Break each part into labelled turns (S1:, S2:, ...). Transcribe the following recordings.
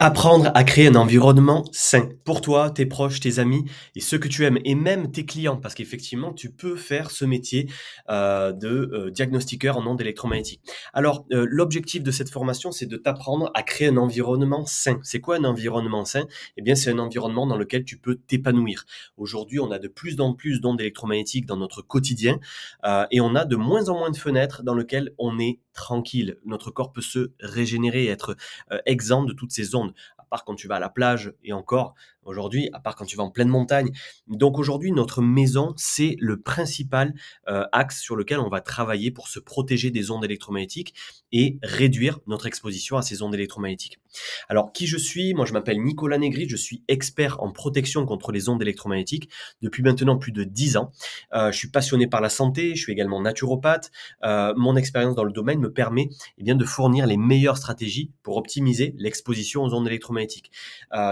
S1: Apprendre à créer un environnement sain pour toi, tes proches, tes amis et ceux que tu aimes et même tes clients parce qu'effectivement tu peux faire ce métier euh, de euh, diagnostiqueur en ondes électromagnétiques. Alors euh, l'objectif de cette formation c'est de t'apprendre à créer un environnement sain. C'est quoi un environnement sain Eh bien c'est un environnement dans lequel tu peux t'épanouir. Aujourd'hui on a de plus en plus d'ondes électromagnétiques dans notre quotidien et on a de moins en moins de fenêtres dans lesquelles on est tranquille. Notre corps peut se régénérer et être exempt de toutes ces ondes à part quand tu vas à la plage et encore, Aujourd'hui, à part quand tu vas en pleine montagne. Donc aujourd'hui, notre maison, c'est le principal euh, axe sur lequel on va travailler pour se protéger des ondes électromagnétiques et réduire notre exposition à ces ondes électromagnétiques. Alors, qui je suis Moi, je m'appelle Nicolas Negri, je suis expert en protection contre les ondes électromagnétiques depuis maintenant plus de 10 ans. Euh, je suis passionné par la santé, je suis également naturopathe. Euh, mon expérience dans le domaine me permet eh bien, de fournir les meilleures stratégies pour optimiser l'exposition aux ondes électromagnétiques.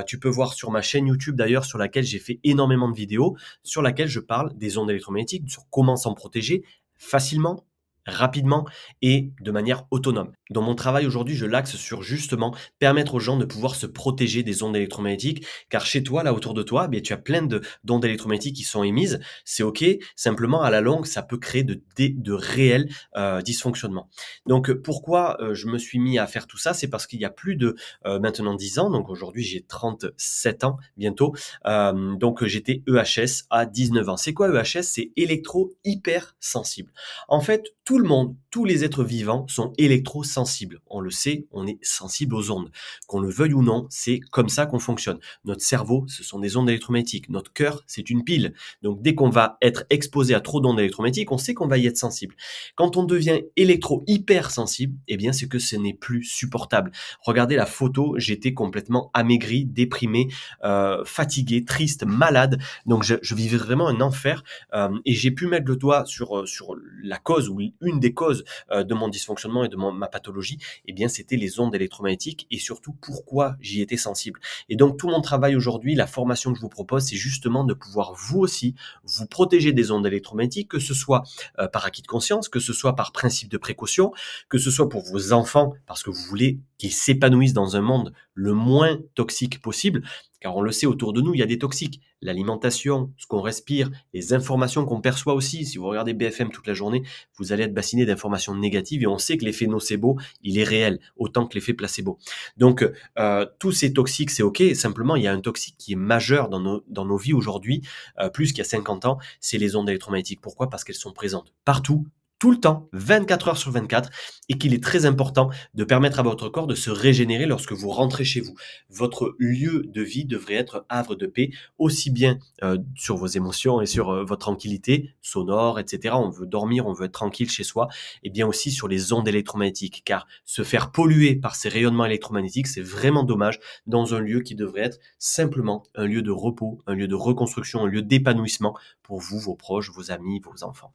S1: tu peux voir sur ma chaîne YouTube d'ailleurs sur laquelle j'ai fait énormément de vidéos, sur laquelle je parle des ondes électromagnétiques, sur comment s'en protéger facilement, rapidement et de manière autonome. Dans mon travail aujourd'hui, je l'axe sur justement permettre aux gens de pouvoir se protéger des ondes électromagnétiques, car chez toi, là autour de toi, eh bien, tu as plein d'ondes électromagnétiques qui sont émises, c'est ok, simplement à la longue, ça peut créer de, de réels euh, dysfonctionnements. Donc pourquoi euh, je me suis mis à faire tout ça, c'est parce qu'il y a plus de euh, maintenant 10 ans, donc aujourd'hui j'ai 37 ans bientôt, donc j'étais EHS à 19 ans. C'est quoi EHS C'est électro-hypersensible. En fait, tout le monde, tous les êtres vivants sont électrosensibles. On le sait, on est sensible aux ondes. Qu'on le veuille ou non, c'est comme ça qu'on fonctionne. Notre cerveau, ce sont des ondes électromagnétiques. Notre cœur, c'est une pile. Donc dès qu'on va être exposé à trop d'ondes électromagnétiques, on sait qu'on va y être sensible. Quand on devient électro-hypersensible, eh bien c'est que ce n'est plus supportable. Regardez la photo, j'étais complètement amaigri, déprimé, euh, fatigué, triste, malade. Donc je, vivais vraiment un enfer euh, et j'ai pu mettre le doigt sur, euh, sur la cause ou une des causes euh, de mon dysfonctionnement et de ma pathologie, eh bien, c'était les ondes électromagnétiques et surtout pourquoi j'y étais sensible. Et donc, tout mon travail aujourd'hui, la formation que je vous propose, c'est justement de pouvoir vous aussi vous protéger des ondes électromagnétiques, que ce soit euh, par acquis de conscience, que ce soit par principe de précaution, que ce soit pour vos enfants, parce que vous voulez qu'ils s'épanouissent dans un monde le moins toxique possible. Car on le sait, autour de nous, il y a des toxiques. L'alimentation, ce qu'on respire, les informations qu'on perçoit aussi. Si vous regardez BFM toute la journée, vous allez être bassiné d'informations négatives et on sait que l'effet nocebo, il est réel, autant que l'effet placebo. Donc, euh, tous ces toxiques, c'est OK. Simplement, il y a un toxique qui est majeur dans nos, dans nos vies aujourd'hui, euh, plus qu'il y a 50 ans, c'est les ondes électromagnétiques. Pourquoi Parce qu'elles sont présentes partout, tout le temps, 24 heures sur 24, et qu'il est très important de permettre à votre corps de se régénérer lorsque vous rentrez chez vous. Votre lieu de vie devrait être havre de paix, aussi bien euh, sur vos émotions et sur euh, votre tranquillité sonore, etc. On veut dormir, on veut être tranquille chez soi, et bien aussi sur les ondes électromagnétiques, car se faire polluer par ces rayonnements électromagnétiques, c'est vraiment dommage dans un lieu qui devrait être simplement un lieu de repos, un lieu de reconstruction, un lieu d'épanouissement pour vous, vos proches, vos amis, vos enfants.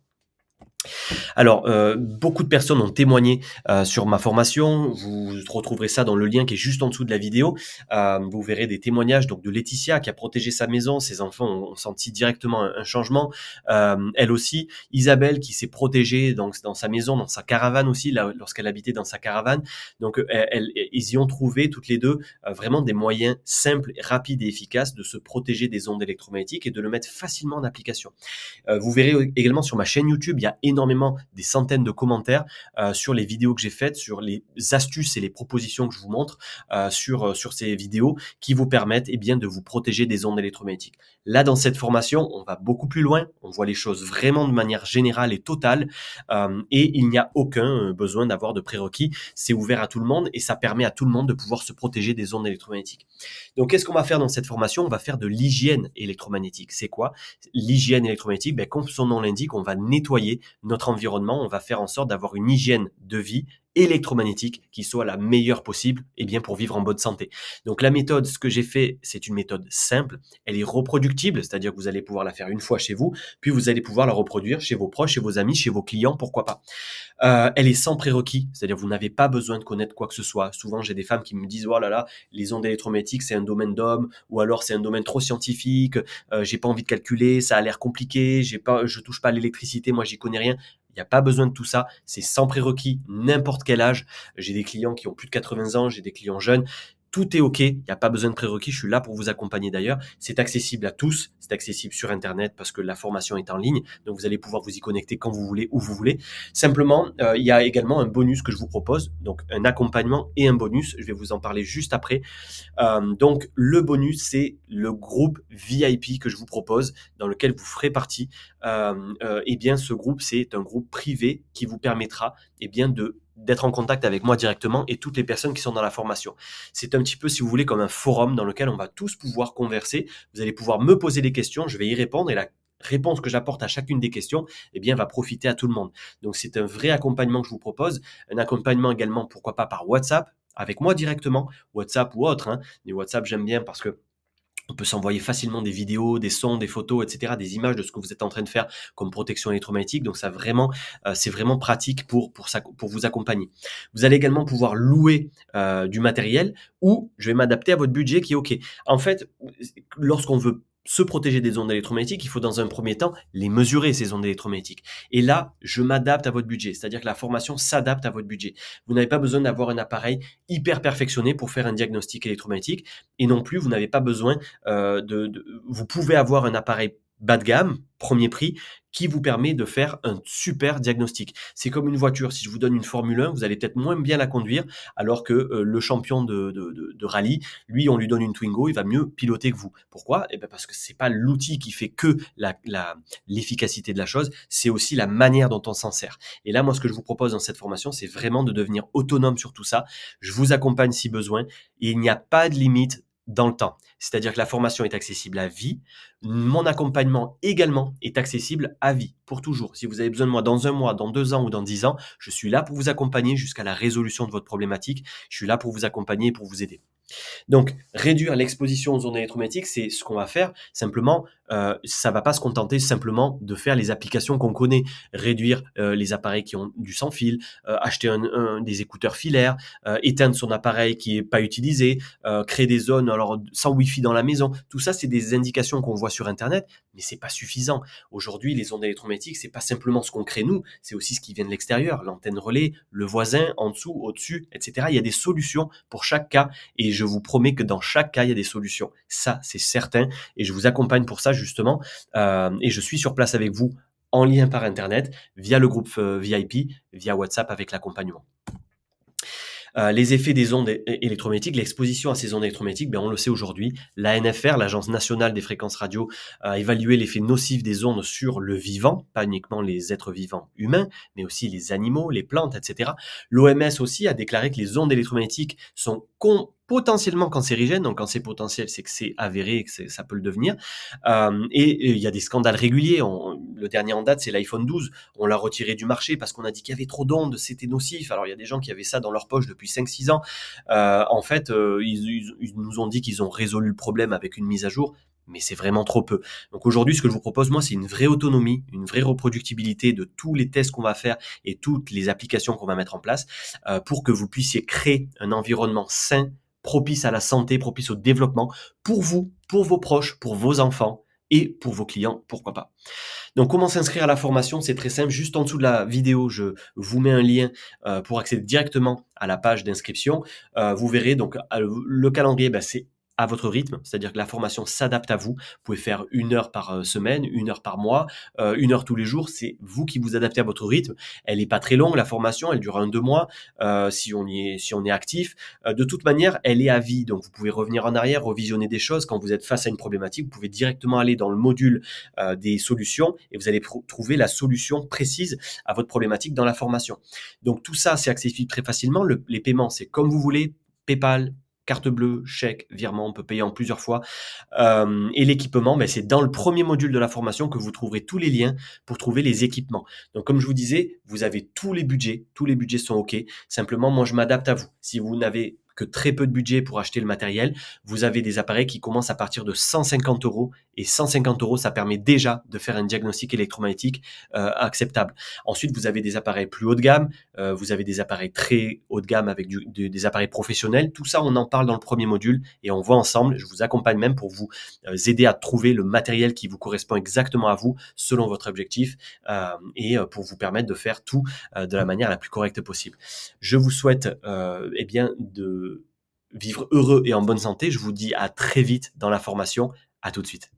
S1: Alors, euh, beaucoup de personnes ont témoigné euh, sur ma formation. Vous retrouverez ça dans le lien qui est juste en dessous de la vidéo. Euh, vous verrez des témoignages donc de Laetitia qui a protégé sa maison. Ses enfants ont, senti directement un, changement. elle aussi, Isabelle qui s'est protégée dans, dans sa maison, dans sa caravane aussi, lorsqu'elle habitait dans sa caravane. Donc, ils y ont trouvé toutes les deux vraiment des moyens simples, rapides et efficaces de se protéger des ondes électromagnétiques et de le mettre facilement en application. vous verrez également sur ma chaîne YouTube, il y a énormément, des centaines de commentaires euh, sur les vidéos que j'ai faites, sur les astuces et les propositions que je vous montre euh, sur, euh, sur ces vidéos qui vous permettent eh bien, de vous protéger des ondes électromagnétiques. Là, dans cette formation, on va beaucoup plus loin, on voit les choses vraiment de manière générale et totale, et il n'y a aucun besoin d'avoir de prérequis, c'est ouvert à tout le monde et ça permet à tout le monde de pouvoir se protéger des ondes électromagnétiques. Donc, qu'est-ce qu'on va faire dans cette formation On va faire de l'hygiène électromagnétique. C'est quoi L'hygiène électromagnétique, ben, comme son nom l'indique, on va nettoyer notre environnement, on va faire en sorte d'avoir une hygiène de vie électromagnétique qui soit la meilleure possible et eh bien pour vivre en bonne santé. Donc la méthode, ce que j'ai fait, c'est une méthode simple, elle est reproductible, c'est-à-dire que vous allez pouvoir la faire une fois chez vous, puis vous allez pouvoir la reproduire chez vos proches, chez vos amis, chez vos clients, pourquoi pas. Euh, elle est sans prérequis, c'est-à-dire vous n'avez pas besoin de connaître quoi que ce soit. Souvent j'ai des femmes qui me disent oh là là, les ondes électromagnétiques c'est un domaine d'hommes ou alors c'est un domaine trop scientifique, euh, j'ai pas envie de calculer, ça a l'air compliqué, j'ai pas, je touche pas à l'électricité, moi j'y connais rien. Il n'y a pas besoin de tout ça. C'est sans prérequis, n'importe quel âge. J'ai des clients qui ont plus de 80 ans, j'ai des clients jeunes. Tout est OK, il n'y a pas besoin de prérequis, je suis là pour vous accompagner d'ailleurs. C'est accessible à tous, c'est accessible sur Internet parce que la formation est en ligne, donc vous allez pouvoir vous y connecter quand vous voulez, où vous voulez. Simplement, euh, il y a également un bonus que je vous propose, donc un accompagnement et un bonus, je vais vous en parler juste après. Euh, donc le bonus, c'est le groupe VIP que je vous propose, dans lequel vous ferez partie. Euh, eh bien, ce groupe, c'est un groupe privé qui vous permettra eh bien, de d'être en contact avec moi directement et toutes les personnes qui sont dans la formation. C'est un petit peu, si vous voulez, comme un forum dans lequel on va tous pouvoir converser. Vous allez pouvoir me poser des questions, je vais y répondre et la réponse que j'apporte à chacune des questions, eh bien, va profiter à tout le monde. Donc, c'est un vrai accompagnement que je vous propose. Un accompagnement également, pourquoi pas par WhatsApp, avec moi directement, WhatsApp ou autre. Mais hein. WhatsApp, j'aime bien parce que on peut s'envoyer facilement des vidéos, des sons, des photos, etc., des images de ce que vous êtes en train de faire comme protection électromagnétique. Donc ça vraiment, euh, c'est vraiment pratique pour pour, ça, pour vous accompagner. Vous allez également pouvoir louer euh, du matériel ou je vais m'adapter à votre budget qui est ok. En fait, lorsqu'on veut se protéger des ondes électromagnétiques, il faut dans un premier temps les mesurer, ces ondes électromagnétiques. Et là, je m'adapte à votre budget, c'est-à-dire que la formation s'adapte à votre budget. Vous n'avez pas besoin d'avoir un appareil hyper perfectionné pour faire un diagnostic électromagnétique, et non plus, vous n'avez pas besoin euh, de, de... Vous pouvez avoir un appareil bas de gamme, premier prix, qui vous permet de faire un super diagnostic. C'est comme une voiture, si je vous donne une Formule 1, vous allez peut-être moins bien la conduire, alors que euh, le champion de, rallye, lui, on lui donne une Twingo, il va mieux piloter que vous. Pourquoi eh ben, parce que c'est pas l'outil qui fait que l'efficacité la, l'efficacité de la chose, c'est aussi la manière dont on s'en sert. Et là, moi, ce que je vous propose dans cette formation, c'est vraiment de devenir autonome sur tout ça. Je vous accompagne si besoin. il n'y a pas de limite dans le temps. C'est-à-dire que la formation est accessible à vie. Mon accompagnement également est accessible à vie, pour toujours. Si vous avez besoin de moi dans un mois, dans deux ans ou dans dix ans, je suis là pour vous accompagner jusqu'à la résolution de votre problématique. Je suis là pour vous accompagner et pour vous aider. Donc, réduire l'exposition aux ondes électromagnétiques, c'est ce qu'on va faire. Simplement, euh, ça va pas se contenter simplement de faire les applications qu'on connaît. Réduire euh, les appareils qui ont du sans fil, euh, acheter un, des écouteurs filaires, euh, éteindre son appareil qui est pas utilisé, créer des zones alors sans wifi dans la maison. Tout ça, c'est des indications qu'on voit sur Internet, mais c'est pas suffisant. Aujourd'hui, les ondes électromagnétiques, c'est pas simplement ce qu'on crée nous, c'est aussi ce qui vient de l'extérieur, l'antenne relais, le voisin en dessous, au-dessus, etc. Il y a des solutions pour chaque cas, et je vous mais que dans chaque cas, il y a des solutions. Ça, c'est certain. Et je vous accompagne pour ça, justement. Euh, et je suis sur place avec vous en lien par Internet, via le groupe euh, VIP, via WhatsApp avec l'accompagnement. Euh, les effets des ondes électromagnétiques, l'exposition à ces ondes électromagnétiques, ben on le sait aujourd'hui, l'ANFR, l'Agence nationale des fréquences radio, a évalué l'effet nocif des ondes sur le vivant, pas uniquement les êtres vivants humains, mais aussi les animaux, les plantes, etc. L'OMS aussi a déclaré que les ondes électromagnétiques sont potentiellement cancérigène. Donc quand c'est potentiel, c'est que c'est avéré, que ça peut le devenir. Euh, et il y a des scandales réguliers. le dernier en date, c'est l'iPhone 12. On l'a retiré du marché parce qu'on a dit qu'il y avait trop d'ondes, c'était nocif. Alors il y a des gens qui avaient ça dans leur poche depuis 5-6 ans. Euh, en fait, euh, ils, nous ont dit qu'ils ont résolu le problème avec une mise à jour mais c'est vraiment trop peu. Donc aujourd'hui, ce que je vous propose, moi, c'est une vraie autonomie, une vraie reproductibilité de tous les tests qu'on va faire et toutes les applications qu'on va mettre en place pour que vous puissiez créer un environnement sain propice à la santé, propice au développement pour vous, pour vos proches, pour vos enfants et pour vos clients, pourquoi pas. Donc comment s'inscrire à la formation C'est très simple, juste en dessous de la vidéo, je vous mets un lien euh, pour accéder directement à la page d'inscription. Euh, vous verrez donc euh, le calendrier, ben, c'est à votre rythme, c'est-à-dire que la formation s'adapte à vous. Vous pouvez faire une heure par euh, semaine, une heure par mois, euh, une heure tous les jours. C'est vous qui vous adaptez à votre rythme. Elle n'est pas très longue la formation, elle dure un deux mois euh, si on y est, si on est actif. de toute manière, elle est à vie, donc vous pouvez revenir en arrière, revisionner des choses quand vous êtes face à une problématique. Vous pouvez directement aller dans le module des solutions et vous allez trouver la solution précise à votre problématique dans la formation. Donc tout ça, c'est accessible très facilement. les paiements, c'est comme vous voulez. PayPal, carte bleue, chèque, virement, on peut payer en plusieurs fois. Euh, et l'équipement, ben, c'est dans le premier module de la formation que vous trouverez tous les liens pour trouver les équipements. Donc comme je vous disais, vous avez tous les budgets, tous les budgets sont OK. Simplement, moi, je m'adapte à vous. Si vous n'avez que très peu de budget pour acheter le matériel, vous avez des appareils qui commencent à partir de 150 euros et 150 euros, ça permet déjà de faire un diagnostic électromagnétique euh, acceptable. Ensuite, vous avez des appareils plus haut de gamme, euh, vous avez des appareils très haut de gamme avec des appareils professionnels. Tout ça, on en parle dans le premier module et on voit ensemble. Je vous accompagne même pour vous euh, aider à trouver le matériel qui vous correspond exactement à vous selon votre objectif et pour vous permettre de faire tout de la mmh. manière la plus correcte possible. Je vous souhaite eh bien de vivre heureux et en bonne santé. Je vous dis à très vite dans la formation. À tout de suite.